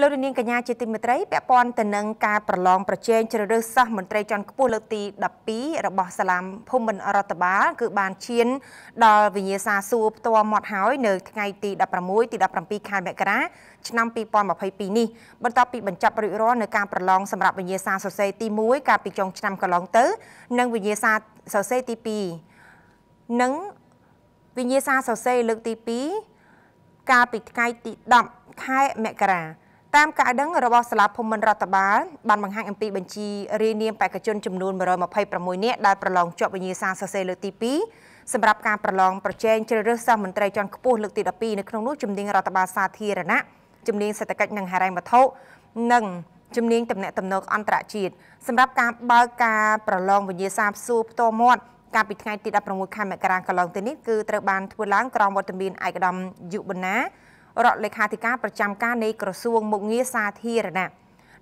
លោករនាងកញ្ញាជាទីមេត្រីពាក់ព័ន្ធទៅនឹងការប្រឡងប្រជែងជ្រើសរើសសិស្សមន្ត្រីជាន់ខ្ពស់លើកទី12របស់សាលាភូមិន្ទរដ្ឋបាលគឺបានឈានដល់វិញ្ញាសាសួរផ្ទាល់មាត់ហើយនៅថ្ងៃទី16ទី17ខែមករាឆ្នាំ2022នេះបន្ទាប់ពីបញ្ចប់រួចរាល់នៅការប្រឡងសម្រាប់វិញ្ញាសាសរសេរទី1កាលពីចុងឆ្នាំកន្លងទៅនិងវិញ្ញាសាសរសេរទី2និងវិញ្ញាសាសរសេរលើកទី2កាលពីថ្ងៃទី10ខែមករាតាមការដឹងរបស់សាលាភូមិន្ទរដ្ឋបាលបានបង្ហាញអំពីបញ្ជីរាយនាមបេក្ខជនចំនួន126នាក់ដែលប្រឡងជាប់វិញ្ញាសាសរសេរលើកទី2សម្រាប់ការប្រឡងប្រជែងជ្រើសរើសសិស្សមន្ត្រីជាន់ខ្ពស់លើកទី12នៅក្នុងនោះជំនាញរដ្ឋបាលសាធារណៈជំនាញសេដ្ឋកិច្ចនិងហិរញ្ញវត្ថុនិងជំនាញតំណែងតំណងអន្តរជាតិសម្រាប់ការបើកការប្រឡងវិញ្ញាសាផ្សួរផ្ទាល់មាត់កាលពីថ្ងៃទី16ខែមករាកន្លងទៅនេះគឺត្រូវបានធ្វើឡើង ក្រោមវត្តមានឯកឧត្តមយុបណ្ណារដ្ឋលេខាធិការប្រចាំការនៃក្រសួងមុខងារសាធារណៈ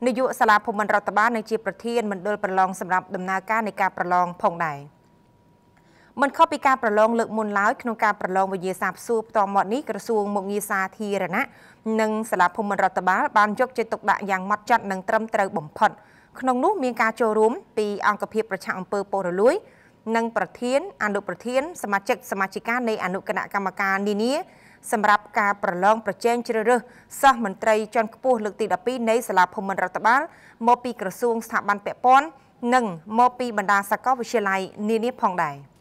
នាយកសាលាភូមិន្ទរដ្ឋបាលនិងជាប្រធានមណ្ឌលប្រឡងសម្រាប់ដំណើរការនៃការប្រឡងផងដែរមិនខុសពីការប្រឡងលើកមុនឡើយក្នុងការប្រឡងវិញ្ញាសាផ្សួរផ្ទាល់មាត់នេះក្រសួងមុខងារសាធារណៈនិងសាលាភូមិន្ទរដ្ឋបាលបានយកចិត្តទុកដាក់យ៉ាងម៉ត់ចត់និងត្រឹមត្រូវបំផុតក្នុងនោះមានការចូលរួមពីអង្គភាពប្រជាអង្គើពោរលួយនិងប្រធានអនុប្រធានសមាជិកសមាជិកានៃអនុគណៈកម្មការនានាសម្រាប់ការប្រឡងប្រជែងជ្រើសរើសសិស្សមន្ត្រីជាន់ខ្ពស់លើកទី12នៃសាលាភូមិន្ទរដ្ឋបាលមកពីក្រសួងស្ថាប័នពាក់ព័ន្ធនិងមកពីបណ្ដា សាកលវិទ្យាល័យនានាផងដែរ។